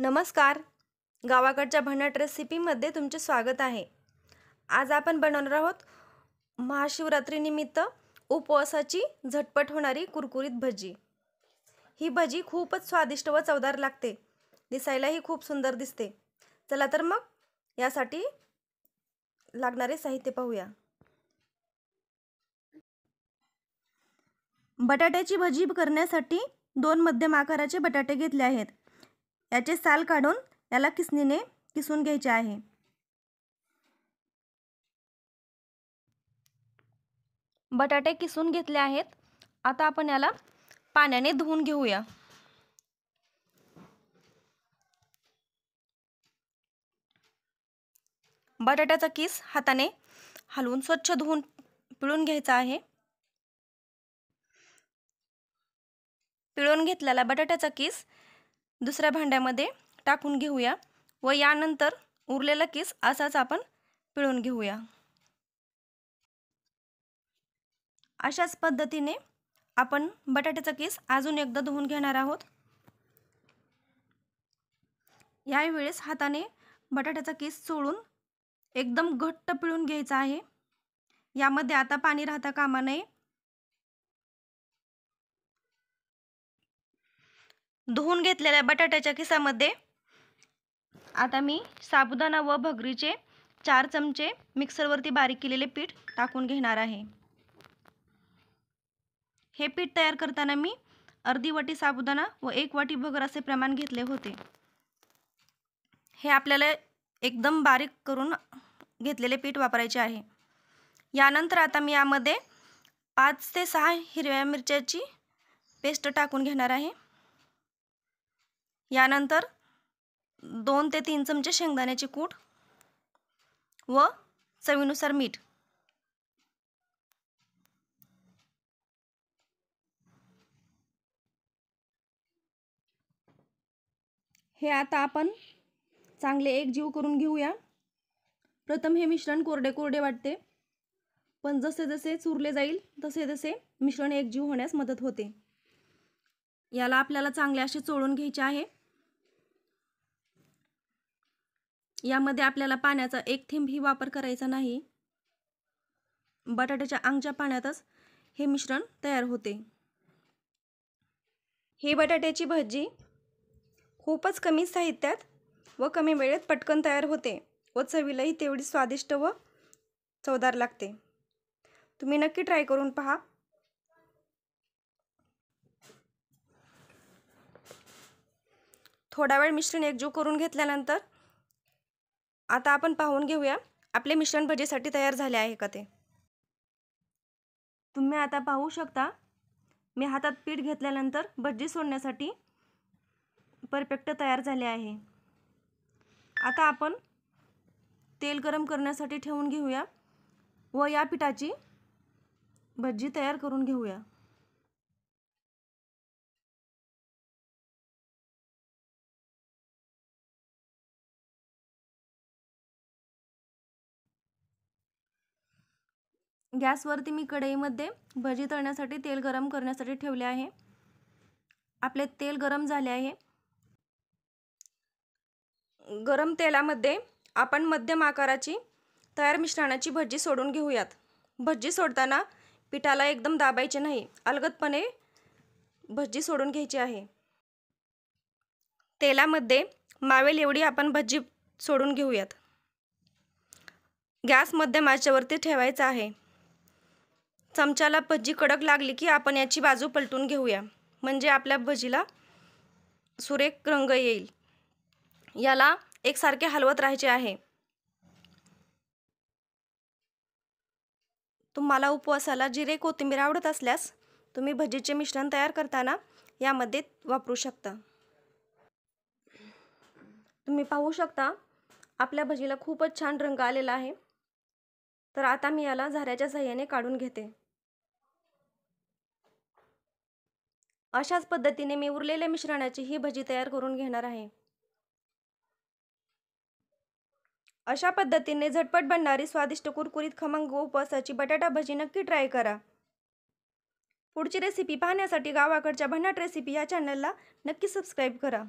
नमस्कार गावाकडच्या भन्नाट रेसिपीमध्ये तुमचे स्वागत आहे आज आपण बनवणार आहोत महाशिवरात्रीनिमित्त उपवासाची झटपट होणारी कुरकुरीत भजी ही भजी खूपच स्वादिष्ट व चवदार लागते दिसायलाही खूप सुंदर दिसते चला तर मग यासाठी लागणारे साहित्य पाहूया बटाट्याची भजी करण्यासाठी दोन मध्यम आकाराचे बटाटे घेतले आहेत याचे साल काढून याला किसणीने किसून घ्यायचे आहे बटाटे किसून घेतले आहेत आता आपण याला पाण्याने धुवून घेऊया बटाट्याचा किस हाताने हलवून स्वच्छ धुवून पिळून घ्यायचा आहे पिळून घेतलेला बटाट्याचा किस दुसऱ्या भांड्यामध्ये टाकून घेऊया व यानंतर उरलेला केस असाच आपण पिळून घेऊया अशाच पद्धतीने आपण बटाट्याचा केस अजून एकदा धुवून घेणार आहोत यावेळेस हाताने बटाट्याचा केस चोळून एकदम घट्ट पिळून घ्यायचा आहे यामध्ये आता पाणी राहता कामा नये धुवून घेतलेल्या बटाट्याच्या खिसामध्ये आता मी साबुदाणा व भगरीचे चार चमचे मिक्सरवरती बारीक केलेले पीठ टाकून घेणार आहे हे पीठ तयार करताना मी अर्धी वाटी साबुदाणा व एक वाटी भगर असे प्रमाण घेतले होते हे आपल्याला एकदम बारीक करून घेतलेले पीठ वापरायचे आहे यानंतर आता मी यामध्ये पाच ते सहा हिरव्या मिरच्याची पेस्ट टाकून घेणार आहे यानंतर दोन ते तीन चमचे शेंगदाण्याची कूट व चवीनुसार मीठ हे आता आपण चांगले एक जीव करून घेऊया प्रथम हे मिश्रण कोरडे कोरडे वाटते पण जसे जसे चुरले जाईल तसे तसे मिश्रण एकजीव होण्यास मदत होते याला आपल्याला चांगले असे चोळून घ्यायचे आहे यामध्ये आपल्याला पाण्याचा एक थेंबही वापर करायचा नाही बटाट्याच्या अंगच्या पाण्यातच हे मिश्रण तयार होते ही बटाट्याची भजी खूपच कमी साहित्यात व कमी वेळेत पटकन तयार होते व चवीलाही तेवढी स्वादिष्ट व चवदार लागते तुम्ही नक्की ट्राय करून पहा थोडा वेळ मिश्रण एकजीव करून घेतल्यानंतर आता आपण पाहून घेऊया आपले मिश्रण भजीसाठी तयार झाले आहे का ते तुम्ही आता पाहू शकता मी हातात पीठ घेतल्यानंतर भजी सोडण्यासाठी परफेक्ट तयार झाले आहे आता आपण तेल गरम करण्यासाठी ठेवून घेऊया व या पिठाची भजी तयार करून घेऊया गॅसवरती मी कढईमध्ये भजी तळण्यासाठी तेल गरम करण्यासाठी ठेवले आहे आपले तेल गरम झाले आहे गरम तेलामध्ये आपण मध्यम आकाराची तयार मिश्रणाची भजी सोडून घेऊयात भजी सोडताना पिठाला एकदम दाबायचे नाही अलगदपणे भजी सोडून घ्यायची आहे तेलामध्ये मावेल एवढी आपण भजी सोडून घेऊयात गॅस मध्यम आचेवरती ठेवायचा आहे चमच्याला भजी कडक लागली की आपण याची बाजू पलटून घेऊया म्हणजे आपल्या भजीला सुरेख रंग येईल याला एकसारखे हलवत राहायचे आहे तुम्हाला उपवासाला जिरे कोथिंबीर आवडत असल्यास तुम्ही भजीचे मिश्रण तयार करताना यामध्ये वापरू शकता तुम्ही पाहू शकता आपल्या भजीला खूपच छान रंग आलेला आहे तर आता मी याला झाऱ्याच्या सह्याने काढून घेते अशाच पद्धतीने मी उरलेल्या मिश्रणाची ही भजी तयार करून घेणार आहे अशा पद्धतीने झटपट बनणारी स्वादिष्ट कुरकुरीत खमंग उपवासाची बटाटा भजी नक्की ट्राय करा पुढची रेसिपी पाहण्यासाठी गावाकडच्या भन्नाट रेसिपी या चॅनलला नक्की सबस्क्राईब करा